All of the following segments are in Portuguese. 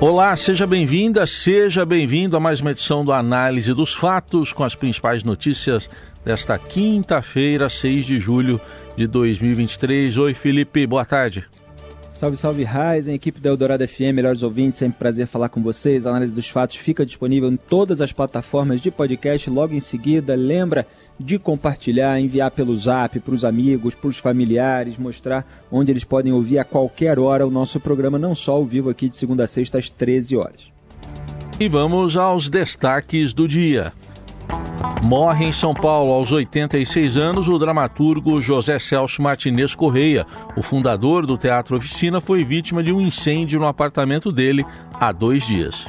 Olá, seja bem-vinda, seja bem-vindo a mais uma edição do Análise dos Fatos com as principais notícias desta quinta-feira, 6 de julho de 2023. Oi, Felipe, boa tarde. Salve, salve, Ryzen, equipe da Eldorado FM, melhores ouvintes, sempre prazer falar com vocês. A análise dos fatos fica disponível em todas as plataformas de podcast. Logo em seguida, lembra de compartilhar, enviar pelo zap para os amigos, para os familiares, mostrar onde eles podem ouvir a qualquer hora o nosso programa, não só ao vivo aqui de segunda a sexta às 13 horas. E vamos aos destaques do dia. Morre em São Paulo aos 86 anos o dramaturgo José Celso Martinez Correia. O fundador do Teatro Oficina foi vítima de um incêndio no apartamento dele há dois dias.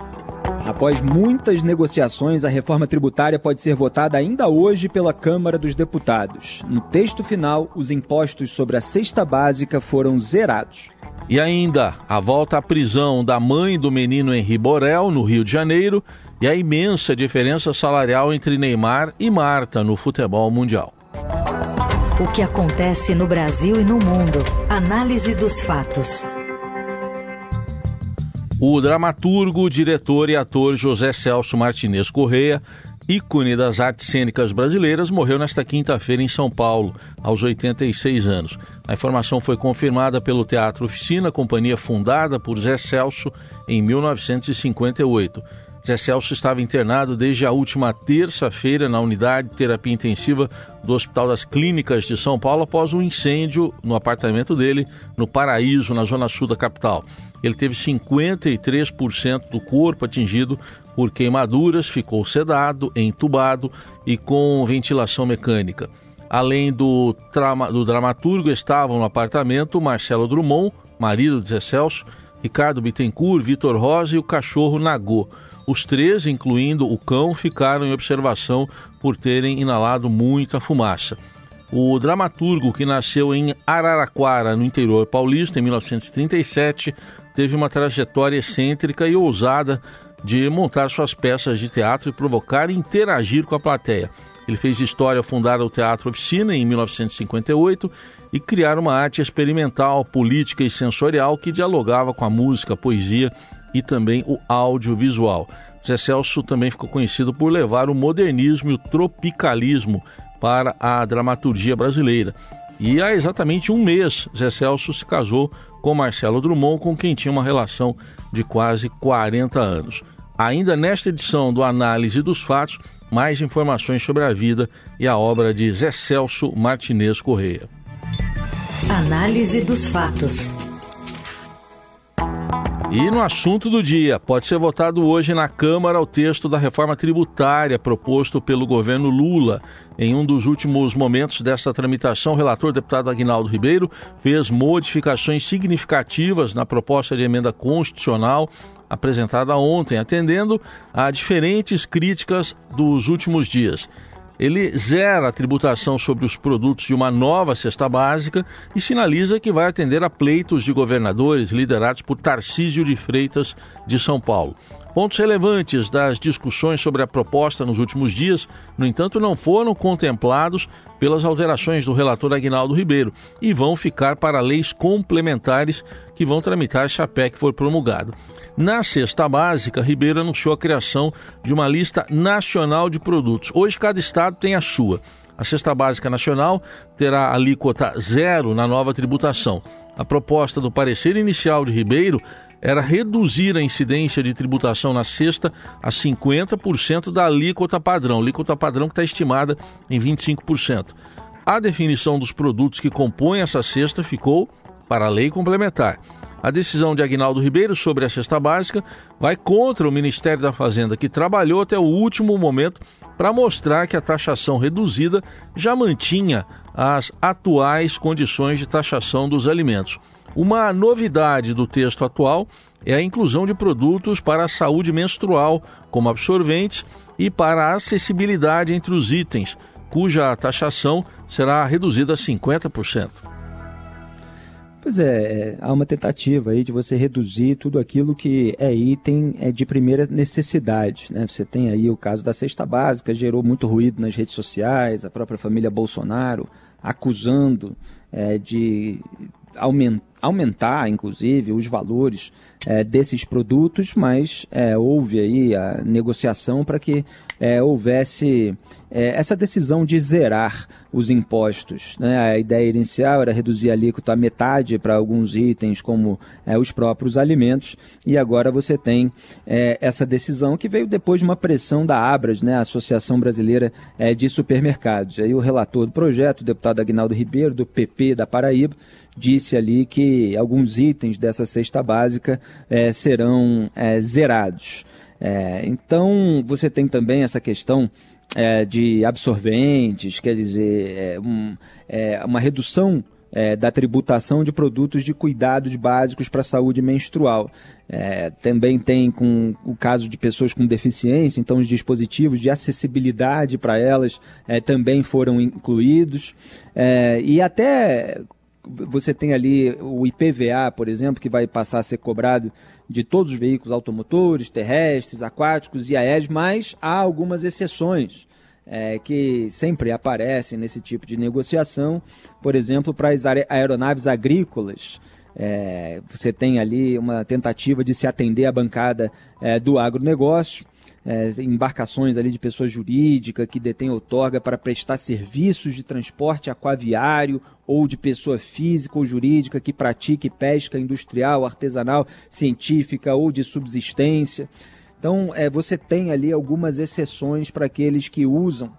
Após muitas negociações, a reforma tributária pode ser votada ainda hoje pela Câmara dos Deputados. No texto final, os impostos sobre a cesta básica foram zerados. E ainda, a volta à prisão da mãe do menino Henri Borel, no Rio de Janeiro, e a imensa diferença salarial entre Neymar e Marta no futebol mundial. O que acontece no Brasil e no mundo. Análise dos fatos. O dramaturgo, diretor e ator José Celso Martinez Correia, ícone das artes cênicas brasileiras, morreu nesta quinta-feira em São Paulo, aos 86 anos. A informação foi confirmada pelo Teatro Oficina, companhia fundada por José Celso em 1958. Zé Celso estava internado desde a última terça-feira na unidade de terapia intensiva do Hospital das Clínicas de São Paulo após um incêndio no apartamento dele, no Paraíso, na zona sul da capital. Ele teve 53% do corpo atingido por queimaduras, ficou sedado, entubado e com ventilação mecânica. Além do, do dramaturgo, estavam no apartamento Marcelo Drummond, marido de Zé Celso, Ricardo Bittencourt, Vitor Rosa e o cachorro Nagô. Os três, incluindo o cão, ficaram em observação por terem inalado muita fumaça. O dramaturgo, que nasceu em Araraquara, no interior paulista, em 1937, teve uma trajetória excêntrica e ousada de montar suas peças de teatro e provocar e interagir com a plateia. Ele fez história ao fundar o Teatro Oficina em 1958 e criar uma arte experimental, política e sensorial que dialogava com a música, a poesia e também o audiovisual. Zé Celso também ficou conhecido por levar o modernismo e o tropicalismo para a dramaturgia brasileira. E há exatamente um mês, Zé Celso se casou com Marcelo Drummond, com quem tinha uma relação de quase 40 anos. Ainda nesta edição do Análise dos Fatos, mais informações sobre a vida e a obra de Zé Celso Martinez Correia. Análise dos Fatos. E no assunto do dia, pode ser votado hoje na Câmara o texto da reforma tributária proposto pelo governo Lula. Em um dos últimos momentos desta tramitação, o relator deputado Agnaldo Ribeiro fez modificações significativas na proposta de emenda constitucional apresentada ontem, atendendo a diferentes críticas dos últimos dias. Ele zera a tributação sobre os produtos de uma nova cesta básica e sinaliza que vai atender a pleitos de governadores liderados por Tarcísio de Freitas de São Paulo. Pontos relevantes das discussões sobre a proposta nos últimos dias, no entanto, não foram contemplados pelas alterações do relator Agnaldo Ribeiro e vão ficar para leis complementares que vão tramitar se a PEC for promulgada. Na cesta básica, Ribeiro anunciou a criação de uma lista nacional de produtos. Hoje, cada estado tem a sua. A cesta básica nacional terá alíquota zero na nova tributação. A proposta do parecer inicial de Ribeiro era reduzir a incidência de tributação na cesta a 50% da alíquota padrão, alíquota padrão que está estimada em 25%. A definição dos produtos que compõem essa cesta ficou para a lei complementar. A decisão de Agnaldo Ribeiro sobre a cesta básica vai contra o Ministério da Fazenda, que trabalhou até o último momento para mostrar que a taxação reduzida já mantinha as atuais condições de taxação dos alimentos. Uma novidade do texto atual é a inclusão de produtos para a saúde menstrual, como absorventes, e para a acessibilidade entre os itens, cuja taxação será reduzida a 50%. Pois é, é, há uma tentativa aí de você reduzir tudo aquilo que é item é, de primeira necessidade. Né? Você tem aí o caso da cesta básica, gerou muito ruído nas redes sociais, a própria família Bolsonaro acusando é, de aumentar, inclusive, os valores é, desses produtos, mas é, houve aí a negociação para que é, houvesse é, essa decisão de zerar os impostos. Né? A ideia inicial era reduzir a alíquota à metade para alguns itens, como é, os próprios alimentos, e agora você tem é, essa decisão que veio depois de uma pressão da Abras, né? a Associação Brasileira é, de Supermercados. Aí o relator do projeto, o deputado Agnaldo Ribeiro, do PP da Paraíba, disse ali que alguns itens dessa cesta básica é, serão zerados. É, então, você tem também essa questão é, de absorventes, quer dizer, é, um, é, uma redução é, da tributação de produtos de cuidados básicos para a saúde menstrual. É, também tem com o caso de pessoas com deficiência, então os dispositivos de acessibilidade para elas também foram incluídos. e até você tem ali o IPVA, por exemplo, que vai passar a ser cobrado de todos os veículos automotores, terrestres, aquáticos e aéreos, mas há algumas exceções. É, que sempre aparecem nesse tipo de negociação, por exemplo, para as aeronaves agrícolas. É, você tem ali uma tentativa de se atender à bancada é, do agronegócio é, embarcações ali de pessoa jurídica que detém outorga para prestar serviços de transporte aquaviário ou de pessoa física ou jurídica que pratique pesca industrial, artesanal, científica ou de subsistência. Então, é, você tem ali algumas exceções para aqueles que usam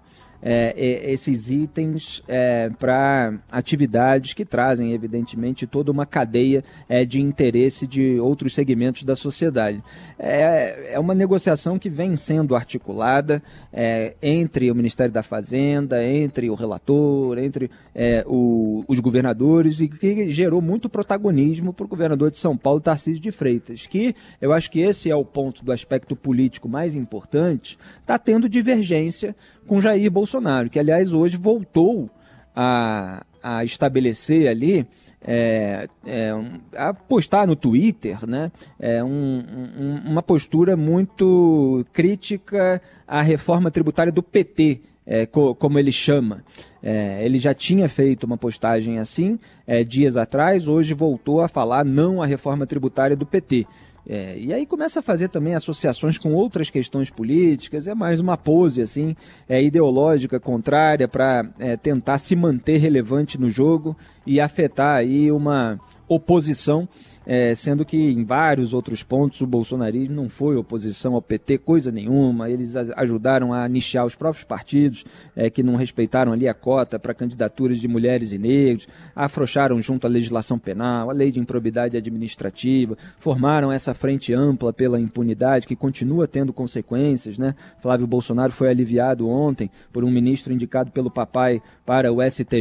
é, esses itens é, para atividades que trazem, evidentemente, toda uma cadeia é, de interesse de outros segmentos da sociedade. É, é uma negociação que vem sendo articulada é, entre o Ministério da Fazenda, entre o relator, entre é, o, os governadores e que gerou muito protagonismo para o governador de São Paulo, Tarcísio de Freitas, que eu acho que esse é o ponto do aspecto político mais importante, está tendo divergência com Jair Bolsonaro, que aliás hoje voltou a, a estabelecer ali é, é, a postar no Twitter né, é um, um, uma postura muito crítica à reforma tributária do PT, é, co, como ele chama. É, ele já tinha feito uma postagem assim é, dias atrás, hoje voltou a falar não à reforma tributária do PT. É, e aí começa a fazer também associações com outras questões políticas, é mais uma pose assim, é, ideológica contrária para é, tentar se manter relevante no jogo e afetar aí uma oposição é, sendo que em vários outros pontos o bolsonarismo não foi oposição ao PT coisa nenhuma, eles ajudaram a nichar os próprios partidos é, que não respeitaram ali a cota para candidaturas de mulheres e negros, afrouxaram junto à legislação penal, a lei de improbidade administrativa, formaram essa frente ampla pela impunidade que continua tendo consequências, né? Flávio Bolsonaro foi aliviado ontem por um ministro indicado pelo papai para o STJ.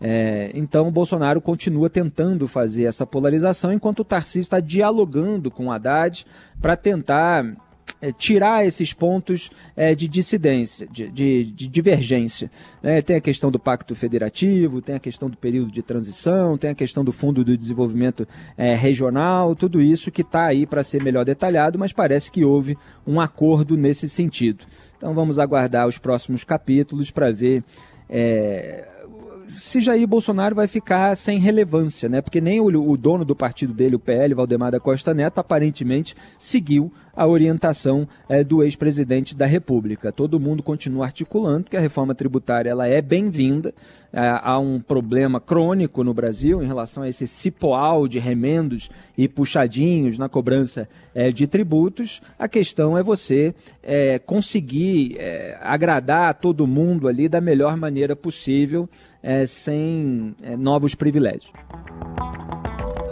É, então, o Bolsonaro continua tentando fazer essa polarização, enquanto o Tarcísio está dialogando com o Haddad para tentar é, tirar esses pontos é, de dissidência, de, de, de divergência. É, tem a questão do pacto federativo, tem a questão do período de transição, tem a questão do fundo do desenvolvimento é, regional, tudo isso que está aí para ser melhor detalhado, mas parece que houve um acordo nesse sentido. Então vamos aguardar os próximos capítulos para ver. É, se Jair Bolsonaro vai ficar sem relevância, né? Porque nem o, o dono do partido dele, o PL, Valdemar da Costa Neto, aparentemente seguiu a orientação é, do ex-presidente da República. Todo mundo continua articulando que a reforma tributária ela é bem-vinda. É, há um problema crônico no Brasil em relação a esse cipoal de remendos e puxadinhos na cobrança é, de tributos. A questão é você conseguir agradar a todo mundo ali da melhor maneira possível é, sem é, novos privilégios.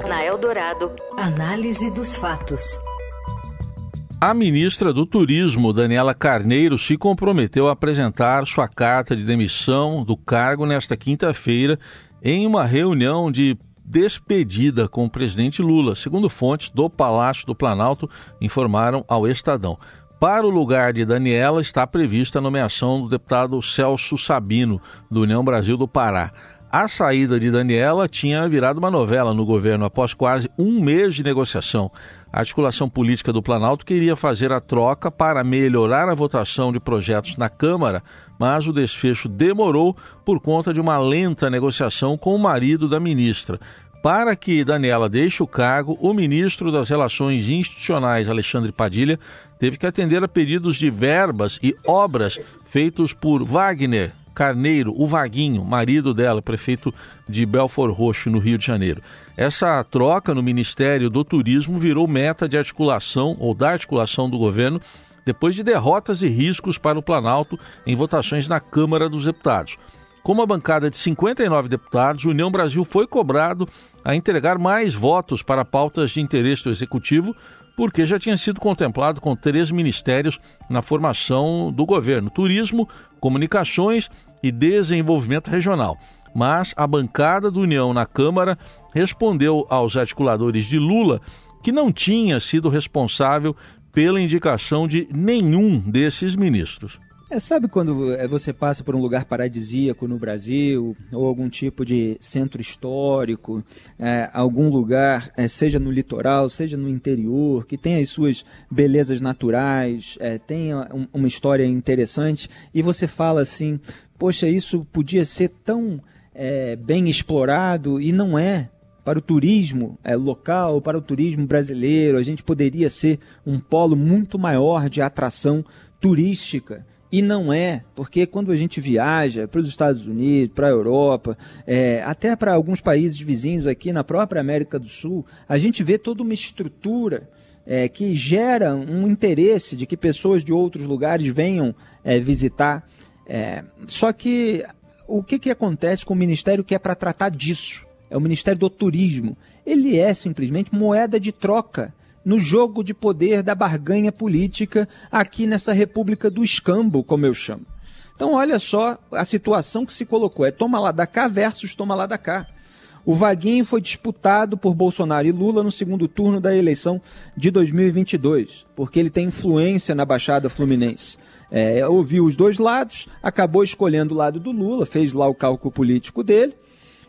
Na Eldorado, análise dos fatos. A ministra do Turismo, Daniela Carneiro, se comprometeu a apresentar sua carta de demissão do cargo nesta quinta-feira em uma reunião de despedida com o presidente Lula, segundo fontes do Palácio do Planalto informaram ao Estadão. Para o lugar de Daniela está prevista a nomeação do deputado Celso Sabino, do União Brasil do Pará. A saída de Daniela tinha virado uma novela no governo após quase um mês de negociação. A articulação política do Planalto queria fazer a troca para melhorar a votação de projetos na Câmara, mas o desfecho demorou por conta de uma lenta negociação com o marido da ministra, para que Daniela deixe o cargo, o ministro das Relações Institucionais, Alexandre Padilha, teve que atender a pedidos de verbas e obras feitos por Wagner Carneiro, o Vaguinho, marido dela, prefeito de Belfort Roxo, no Rio de Janeiro. Essa troca no Ministério do Turismo virou meta de articulação ou da articulação do governo depois de derrotas e riscos para o Planalto em votações na Câmara dos Deputados. Com uma bancada de 59 deputados, o União Brasil foi cobrado a entregar mais votos para pautas de interesse do Executivo, porque já tinha sido contemplado com três ministérios na formação do governo: turismo, comunicações e desenvolvimento regional. Mas a bancada do União na Câmara respondeu aos articuladores de Lula que não tinha sido responsável pela indicação de nenhum desses ministros. É, sabe quando é, você passa por um lugar paradisíaco no Brasil, ou algum tipo de centro histórico, é, algum lugar, é, seja no litoral, seja no interior, que tem as suas belezas naturais, é, tem um, uma história interessante, e você fala assim: poxa, isso podia ser tão é, bem explorado e não é, para o turismo é, local, para o turismo brasileiro. A gente poderia ser um polo muito maior de atração turística. E não é, porque quando a gente viaja para os Estados Unidos, para a Europa, é, até para alguns países vizinhos aqui na própria América do Sul, a gente vê toda uma estrutura é, que gera um interesse de que pessoas de outros lugares venham é, visitar. É, só que o que, que acontece com o ministério que é para tratar disso? É o Ministério do Turismo. Ele é simplesmente moeda de troca no jogo de poder da barganha política aqui nessa República do Escambo, como eu chamo. Então, olha só a situação que se colocou: é toma lá da cá versus toma lá da cá. O Vaguinho foi disputado por Bolsonaro e Lula no segundo turno da eleição de 2022, porque ele tem influência na Baixada Fluminense. É, ouviu os dois lados, acabou escolhendo o lado do Lula, fez lá o cálculo político dele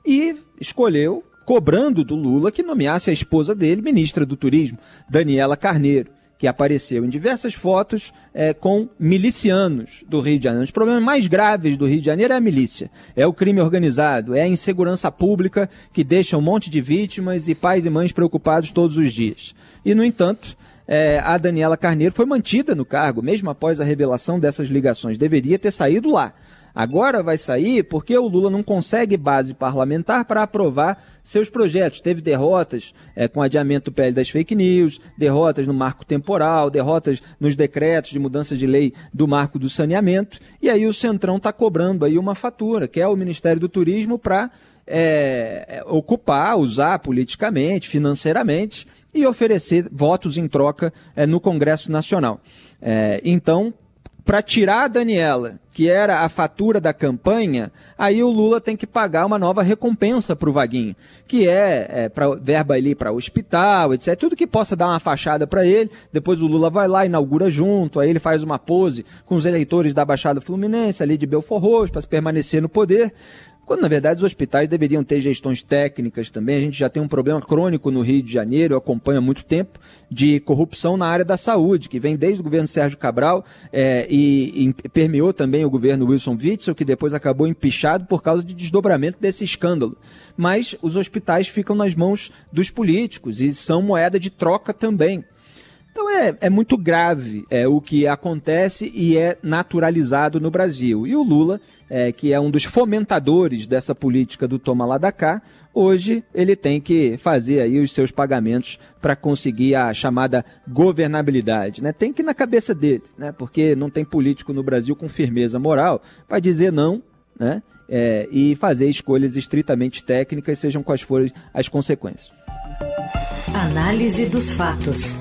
e escolheu cobrando do Lula que nomeasse a esposa dele ministra do Turismo, Daniela Carneiro, que apareceu em diversas fotos é, com milicianos do Rio de Janeiro. Os problemas mais graves do Rio de Janeiro é a milícia, é o crime organizado, é a insegurança pública que deixa um monte de vítimas e pais e mães preocupados todos os dias. E, no entanto, é, a Daniela Carneiro foi mantida no cargo, mesmo após a revelação dessas ligações. Deveria ter saído lá. Agora vai sair porque o Lula não consegue base parlamentar para aprovar seus projetos. Teve derrotas é, com adiamento do PL das fake news, derrotas no marco temporal, derrotas nos decretos de mudança de lei do marco do saneamento. E aí o Centrão está cobrando aí uma fatura, que é o Ministério do Turismo para é, ocupar, usar politicamente, financeiramente e oferecer votos em troca é, no Congresso Nacional. É, então, para tirar a Daniela, que era a fatura da campanha, aí o Lula tem que pagar uma nova recompensa para o Vaguinho, que é, é pra, verba ali para hospital, etc. Tudo que possa dar uma fachada para ele. Depois o Lula vai lá, inaugura junto, aí ele faz uma pose com os eleitores da Baixada Fluminense, ali de Belfort Roxo, para permanecer no poder quando na verdade os hospitais deveriam ter gestões técnicas também. A gente já tem um problema crônico no Rio de Janeiro, acompanha há muito tempo, de corrupção na área da saúde, que vem desde o governo Sérgio Cabral é, e, e, permeou também o governo Wilson Witzel, que depois acabou empichado por causa de desdobramento desse escândalo. Mas os hospitais ficam nas mãos dos políticos e são moeda de troca também. Então é, é muito grave é, o que acontece e é naturalizado no Brasil. E o Lula, é, que é um dos fomentadores dessa política do toma lá da cá, hoje ele tem que fazer aí os seus pagamentos para conseguir a chamada governabilidade. Né? Tem que ir na cabeça dele, né? porque não tem político no Brasil com firmeza moral para dizer não né? É, e fazer escolhas estritamente técnicas, sejam quais forem as consequências. Análise dos fatos.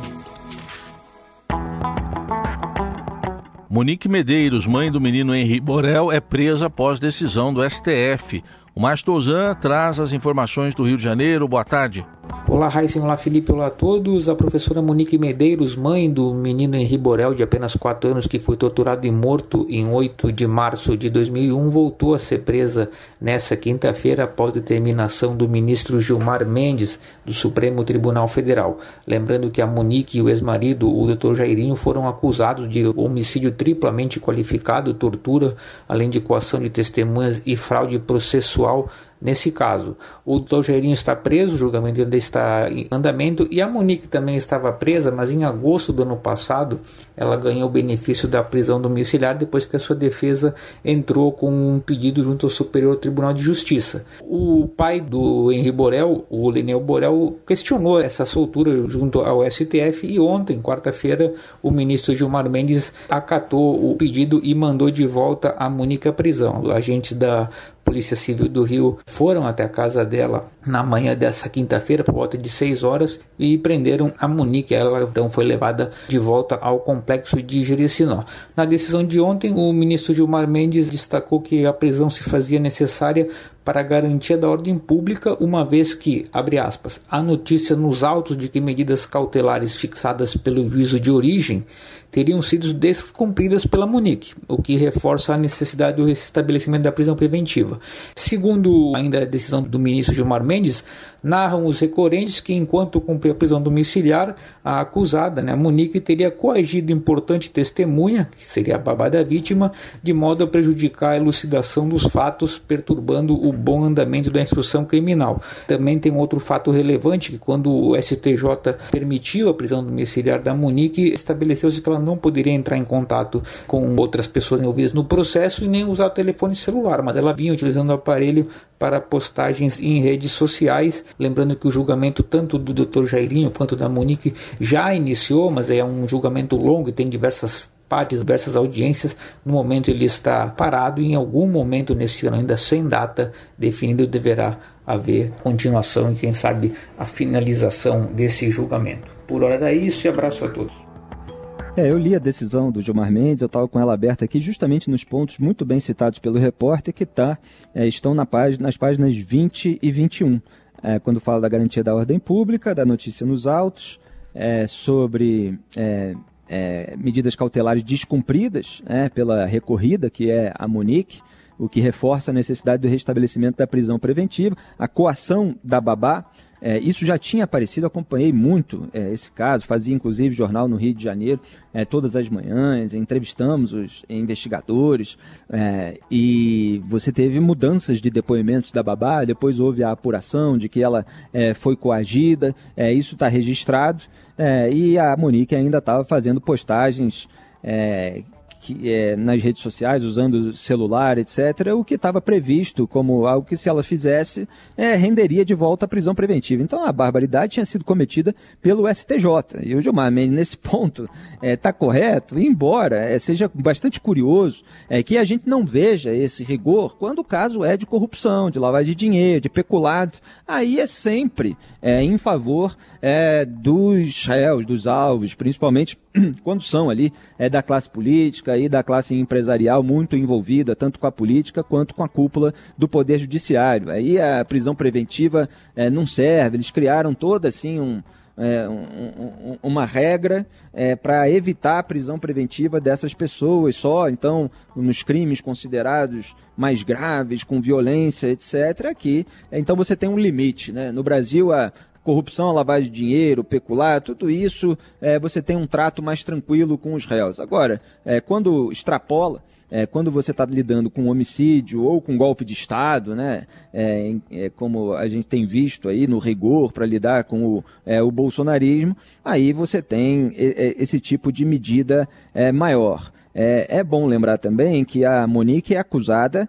Monique Medeiros, mãe do menino Henri Borel, é presa após decisão do STF. O Márcio Tozan traz as informações do Rio de Janeiro. Boa tarde. Olá, Raíssa, olá, Felipe, olá a todos. A professora Monique Medeiros, mãe do menino Henri Borel, de apenas 4 anos, que foi torturado e morto em 8 de março de 2001, voltou a ser presa nesta quinta-feira após determinação do ministro Gilmar Mendes, do Supremo Tribunal Federal. Lembrando que a Monique e o ex-marido, o Dr. Jairinho, foram acusados de homicídio triplamente qualificado, tortura, além de coação de testemunhas e fraude processual Nesse caso, o Togerinho está preso, o julgamento ainda está em andamento, e a Monique também estava presa, mas em agosto do ano passado ela ganhou o benefício da prisão domiciliar depois que a sua defesa entrou com um pedido junto ao Superior Tribunal de Justiça. O pai do Henri Borel, o Lenel Borel, questionou essa soltura junto ao STF e ontem, quarta-feira, o ministro Gilmar Mendes acatou o pedido e mandou de volta a Monique à prisão. Agentes da Polícia Civil do Rio foram até a casa dela na manhã dessa quinta-feira, por volta de 6 horas, e prenderam a Monique. Ela então foi levada de volta ao complexo de Jericinó. Na decisão de ontem, o ministro Gilmar Mendes destacou que a prisão se fazia necessária para garantia da ordem pública, uma vez que, abre aspas, a notícia nos autos de que medidas cautelares fixadas pelo juízo de origem teriam sido descumpridas pela Munique, o que reforça a necessidade do restabelecimento da prisão preventiva. Segundo ainda a decisão do ministro Gilmar Mendes, narram os recorrentes que enquanto cumpria a prisão domiciliar, a acusada, né, Munique, teria coagido importante testemunha, que seria a babá da vítima, de modo a prejudicar a elucidação dos fatos, perturbando o bom andamento da instrução criminal. Também tem outro fato relevante que quando o STJ permitiu a prisão domiciliar da Monique, estabeleceu-se que ela não poderia entrar em contato com outras pessoas envolvidas no processo e nem usar o telefone celular, mas ela vinha utilizando o aparelho para postagens em redes sociais. Lembrando que o julgamento tanto do Dr. Jairinho quanto da Monique já iniciou, mas é um julgamento longo e tem diversas partes diversas audiências. No momento ele está parado e em algum momento neste ano, ainda sem data definida, deverá haver continuação e quem sabe a finalização desse julgamento. Por hora era isso e abraço a todos. É, eu li a decisão do Gilmar Mendes, eu estava com ela aberta aqui, justamente nos pontos muito bem citados pelo repórter, que tá, é, estão na página, nas páginas 20 e 21, é, quando fala da garantia da ordem pública, da notícia nos autos, é, sobre é, é, medidas cautelares descumpridas né, pela recorrida, que é a Monique, o que reforça a necessidade do restabelecimento da prisão preventiva, a coação da babá, é, isso já tinha aparecido, acompanhei muito é, esse caso, fazia inclusive jornal no Rio de Janeiro é, todas as manhãs, entrevistamos os investigadores é, e você teve mudanças de depoimentos da babá, depois houve a apuração de que ela é, foi coagida, é, isso está registrado e a Monique ainda estava fazendo postagens. É, que, é, nas redes sociais, usando celular, etc., o que estava previsto como algo que, se ela fizesse, é, renderia de volta a prisão preventiva. Então, a barbaridade tinha sido cometida pelo STJ. E o Gilmar Mendes, nesse ponto, está é, tá correto, embora é, seja bastante curioso é, que a gente não veja esse rigor quando o caso é de corrupção, de lavagem de dinheiro, de peculado. Aí é sempre é, em favor dos réus, dos alvos, principalmente quando são ali da classe política aí da classe empresarial muito envolvida, tanto com a política quanto com a cúpula do Poder Judiciário. Aí a prisão preventiva é, não serve, eles criaram toda assim um. É, um, um, uma regra é, eh, para evitar a prisão preventiva dessas pessoas só, então, nos crimes considerados mais graves, com violência, etc., aqui, então você tem um limite. Né? No Brasil, a, corrupção, lavagem de dinheiro, pecular, tudo isso é, você tem um trato mais tranquilo com os réus. Agora, é, quando extrapola, é, quando você está lidando com homicídio ou com golpe de Estado, né, é, é, como a gente tem visto aí no rigor para lidar com o, é, o, bolsonarismo, aí você tem esse tipo de medida é, maior. É, é, bom lembrar também que a Monique é acusada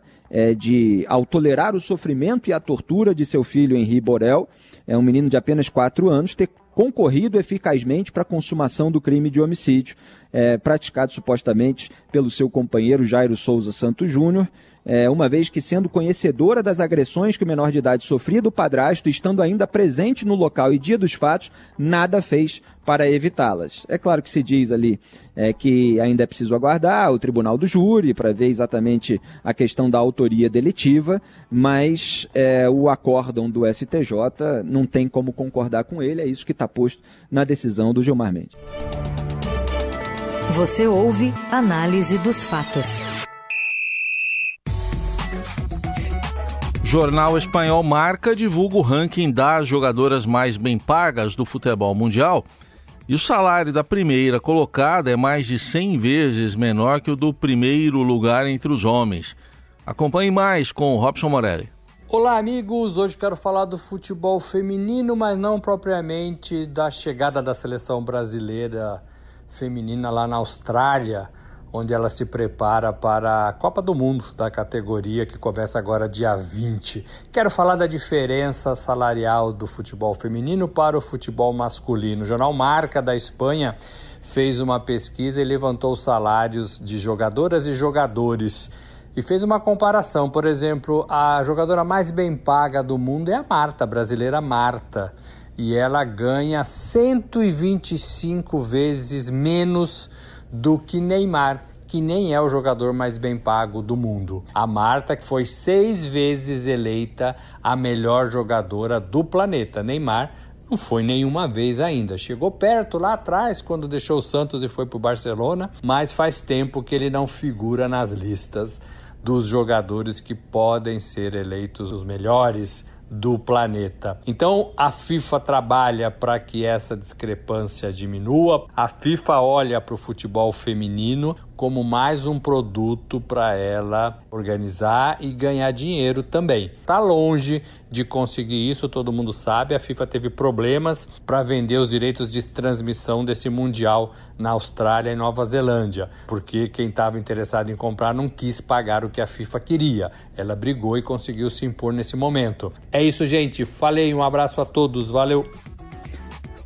de, ao tolerar o sofrimento e a tortura de seu filho Henri Borel, é um menino de apenas 4 anos, ter concorrido eficazmente para a consumação do crime de homicídio, é, praticado supostamente pelo seu companheiro Jairo Souza Santos Júnior, é, uma vez que, sendo conhecedora das agressões que o menor de idade sofria do padrasto, estando ainda presente no local e dia dos fatos, nada fez para evitá-las. É claro que se diz ali é, que ainda é preciso aguardar o tribunal do júri para ver exatamente a questão da autoria deletiva, mas é, o acórdão do STJ não tem como concordar com ele, é isso que está posto na decisão do Gilmar Mendes. Você ouve Análise dos Fatos. jornal espanhol Marca divulga o ranking das jogadoras mais bem pagas do futebol mundial. E o salário da primeira colocada é mais de 100 vezes menor que o do primeiro lugar entre os homens. Acompanhe mais com o Robson Morelli. Olá, amigos! Hoje quero falar do futebol feminino, mas não propriamente da chegada da seleção brasileira feminina lá na Austrália onde ela se prepara para a Copa do Mundo da categoria que começa agora dia 20. Quero falar da diferença salarial do futebol feminino para o futebol masculino. O jornal Marca da Espanha fez uma pesquisa e levantou os salários de jogadoras e jogadores e fez uma comparação. Por exemplo, a jogadora mais bem paga do mundo é a Marta, a brasileira Marta, e ela ganha 125 vezes menos do que Neymar, que nem é o jogador mais bem pago do mundo. A Marta, que foi seis vezes eleita a melhor jogadora do planeta. Neymar não foi nenhuma vez ainda. Chegou perto lá atrás quando deixou o Santos e foi para o Barcelona, mas faz tempo que ele não figura nas listas dos jogadores que podem ser eleitos os melhores do planeta. Então a FIFA trabalha para que essa discrepância diminua, a FIFA olha para o futebol feminino como mais um produto para ela organizar e ganhar dinheiro também. Tá longe de conseguir isso, todo mundo sabe. A FIFA teve problemas para vender os direitos de transmissão desse mundial na Austrália e Nova Zelândia, porque quem estava interessado em comprar não quis pagar o que a FIFA queria. Ela brigou e conseguiu se impor nesse momento. É isso, gente. Falei, um abraço a todos. Valeu.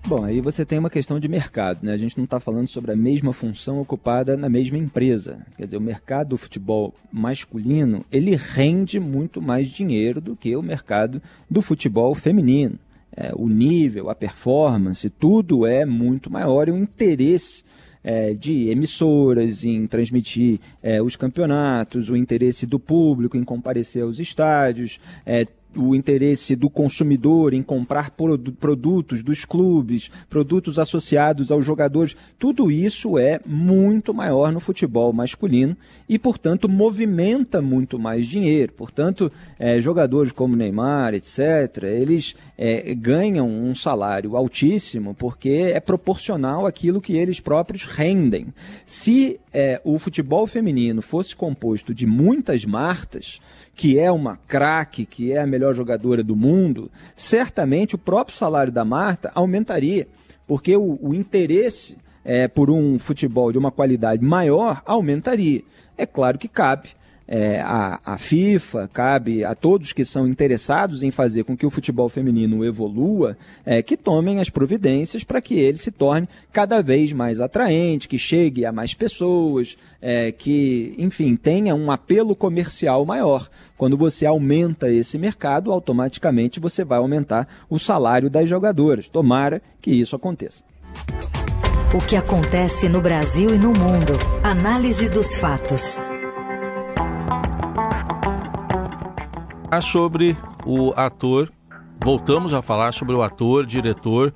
Bom, aí você tem uma questão de mercado, né? A gente não está falando sobre a mesma função ocupada na mesma empresa. Quer dizer, o mercado do futebol masculino ele rende muito mais dinheiro do que o mercado do futebol feminino. É, o nível, a performance, tudo é muito maior e o interesse é, de emissoras em transmitir é, os campeonatos, o interesse do público em comparecer aos estádios, é, o interesse do consumidor em comprar produtos dos clubes, produtos associados aos jogadores, tudo isso é muito maior no futebol masculino e, portanto, movimenta muito mais dinheiro. Portanto, é, jogadores como Neymar, etc., eles é, ganham um salário altíssimo porque é proporcional àquilo que eles próprios rendem. Se é, o futebol feminino fosse composto de muitas Martas, que é uma craque, que é a melhor melhor jogadora do mundo, certamente o próprio salário da Marta aumentaria, porque o, o interesse é, por um futebol de uma qualidade maior aumentaria. É claro que cabe é, a, a FIFA, cabe a todos que são interessados em fazer com que o futebol feminino evolua, é, que tomem as providências para que ele se torne cada vez mais atraente, que chegue a mais pessoas, é, que, enfim, tenha um apelo comercial maior. Quando você aumenta esse mercado, automaticamente você vai aumentar o salário das jogadoras. Tomara que isso aconteça. O que acontece no Brasil e no mundo. Análise dos fatos. falar sobre o ator. Voltamos a falar sobre o ator, diretor,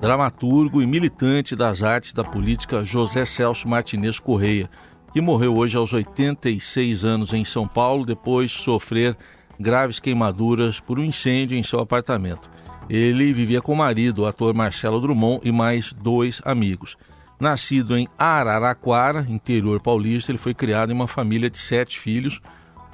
dramaturgo e militante das artes da política José Celso Martinez Correia, que morreu hoje aos 86 anos em São Paulo depois de sofrer graves queimaduras por um incêndio em seu apartamento. Ele vivia com o marido, o ator Marcelo Drummond, e mais dois amigos. Nascido em Araraquara, interior paulista, ele foi criado em uma família de sete filhos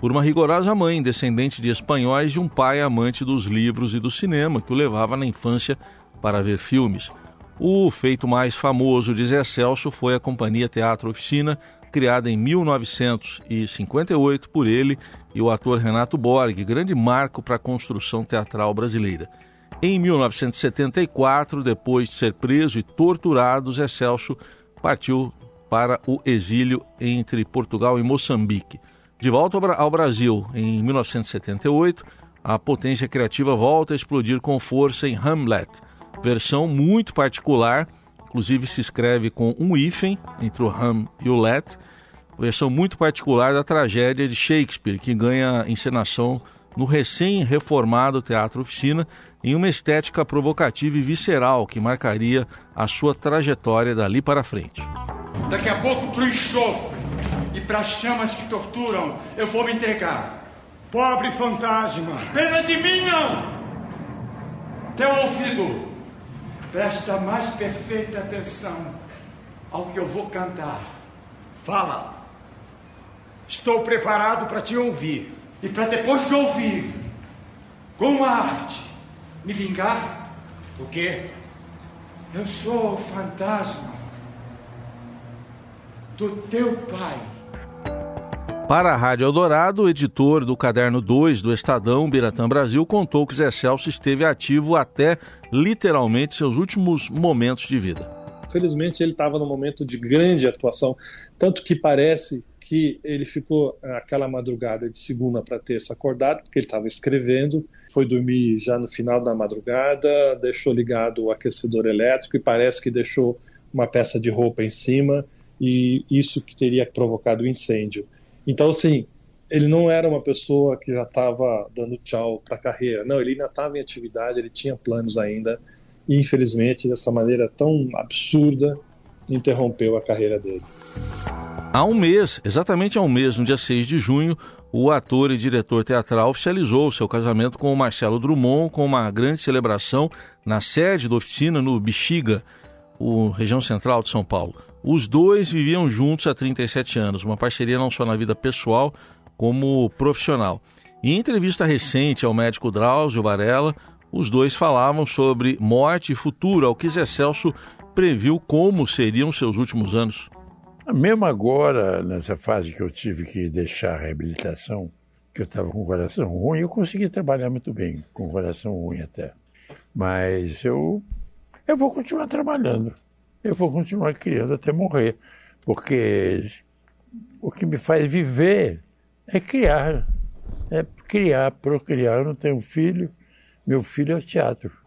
por uma rigorosa mãe, descendente de espanhóis, e um pai amante dos livros e do cinema, que o levava na infância para ver filmes. O feito mais famoso de Zé Celso foi a Companhia Teatro Oficina, criada em 1958 por ele e o ator Renato Borg, grande marco para a construção teatral brasileira. Em 1974, depois de ser preso e torturado, Zé Celso partiu para o exílio entre Portugal e Moçambique. De volta ao Brasil, em 1978, a potência criativa volta a explodir com força em Hamlet, versão muito particular, inclusive se escreve com um hífen entre o Ham e o Let, versão muito particular da tragédia de Shakespeare, que ganha encenação no recém-reformado Teatro Oficina, em uma estética provocativa e visceral que marcaria a sua trajetória dali para frente. Daqui a pouco pro enxofre e para as chamas que torturam, eu vou me entregar. Pobre fantasma! Pena de mim não! Teu ouvido, presta mais perfeita atenção ao que eu vou cantar. Fala! Estou preparado para te ouvir. E para depois de ouvir, com arte, me vingar, porque eu sou o fantasma do teu pai. Para a Rádio Eldorado, o editor do Caderno 2 do Estadão, Biratã Brasil, contou que Zé Celso esteve ativo até literalmente seus últimos momentos de vida. Felizmente, ele estava num momento de grande atuação, tanto que parece que ele ficou eh, aquela madrugada de segunda para terça acordado, porque ele estava escrevendo, foi dormir já no final da madrugada, deixou ligado o aquecedor elétrico e parece que deixou uma peça de roupa em cima e isso que teria provocado o incêndio. Então, assim, ele não era uma pessoa que já estava dando tchau para a carreira, não, ele ainda estava em atividade, ele tinha planos ainda e, infelizmente, dessa maneira tão absurda, interrompeu a carreira dele. Há um mês, exatamente há um mês, no dia 6 de junho, o ator e diretor teatral oficializou seu casamento com o Marcelo Drummond com uma grande celebração na sede da oficina no Bexiga, o região central de São Paulo. Os dois viviam juntos há 37 anos, uma parceria não só na vida pessoal, como profissional. Em entrevista recente ao médico Drauzio Varela, os dois falavam sobre morte e futuro, ao que Zé Celso previu como seriam seus últimos anos. Ah, mesmo agora, nessa fase que eu tive que deixar a reabilitação, que eu estava com o coração ruim, eu consegui trabalhar muito bem, com o coração ruim até. Mas eu, eu vou continuar trabalhando, eu vou continuar criando até morrer, porque o que me faz viver é criar, é criar, procriar. Eu não tenho filho, meu filho é o teatro.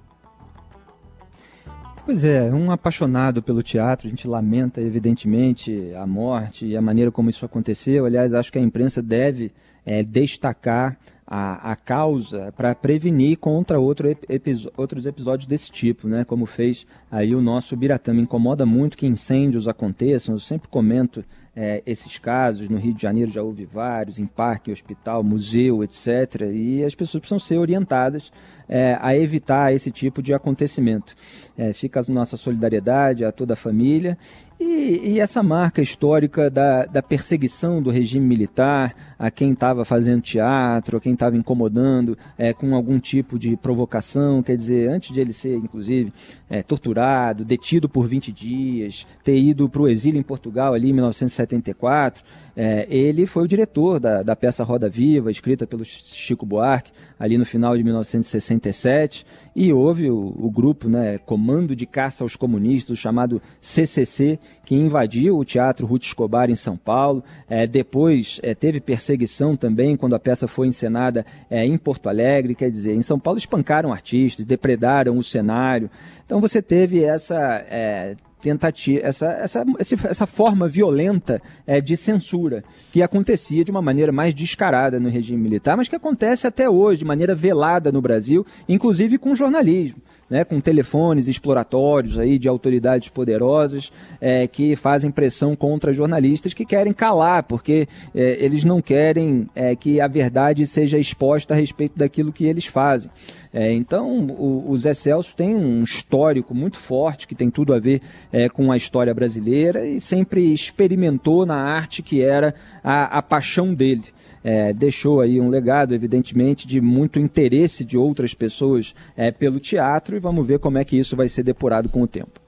Pois é, um apaixonado pelo teatro, a gente lamenta evidentemente a morte e a maneira como isso aconteceu. Aliás, acho que a imprensa deve é, destacar a, a causa para prevenir contra outro epi outros episódios desse tipo, né? Como fez aí o nosso Biratama. Incomoda muito que incêndios aconteçam. Eu sempre comento é, esses casos. No Rio de Janeiro já houve vários, em parque, hospital, museu, etc. E as pessoas precisam ser orientadas é, a evitar esse tipo de acontecimento. É, fica a nossa solidariedade a toda a família e, e, essa marca histórica da, da, perseguição do regime militar a quem estava fazendo teatro, a quem estava incomodando é, com algum tipo de provocação, quer dizer, antes de ele ser, inclusive, é, torturado, detido por 20 dias, ter ido para o exílio em Portugal ali em 1974. É, ele foi o diretor da, da, peça Roda Viva, escrita pelo Chico Buarque, ali no final de 1967, e houve o, o grupo né, Comando de Caça aos Comunistas, chamado CCC, que invadiu o Teatro Ruth Escobar em São Paulo. É, depois é, teve perseguição também quando a peça foi encenada é, em Porto Alegre, quer dizer, em São Paulo espancaram artistas, depredaram o cenário. Então você teve essa é, tentativa, essa, essa, essa forma violenta é, de censura que acontecia de uma maneira mais descarada no regime militar, mas que acontece até hoje de maneira velada no Brasil, inclusive com jornalismo. Né, com telefones exploratórios aí de autoridades poderosas é, que fazem pressão contra jornalistas que querem calar, porque é, eles não querem é, que a verdade seja exposta a respeito daquilo que eles fazem. É, então, o, Zé Celso tem um histórico muito forte que tem tudo a ver é, com a história brasileira e sempre experimentou na arte que era a, a paixão dele. É, deixou aí um legado, evidentemente, de muito interesse de outras pessoas é, pelo teatro e vamos ver como é que isso vai ser depurado com o tempo.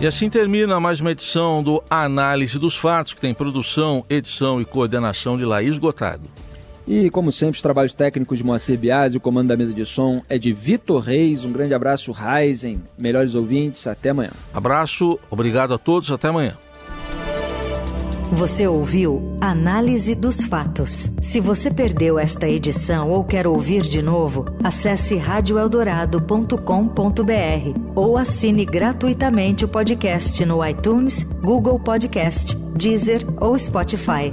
E assim termina mais uma edição do Análise dos Fatos, que tem produção, edição e coordenação de Laís Gotado. E, como sempre, os trabalhos técnicos de Moacir e o comando da mesa de som é de Vitor Reis. Um grande abraço, Ryzen. Melhores ouvintes, até amanhã. Abraço, obrigado a todos, até amanhã. Você ouviu Análise dos Fatos. Se você perdeu esta edição ou quer ouvir de novo, acesse radioeldorado.com.br ou assine gratuitamente o podcast no iTunes, Google Podcast, Deezer ou Spotify.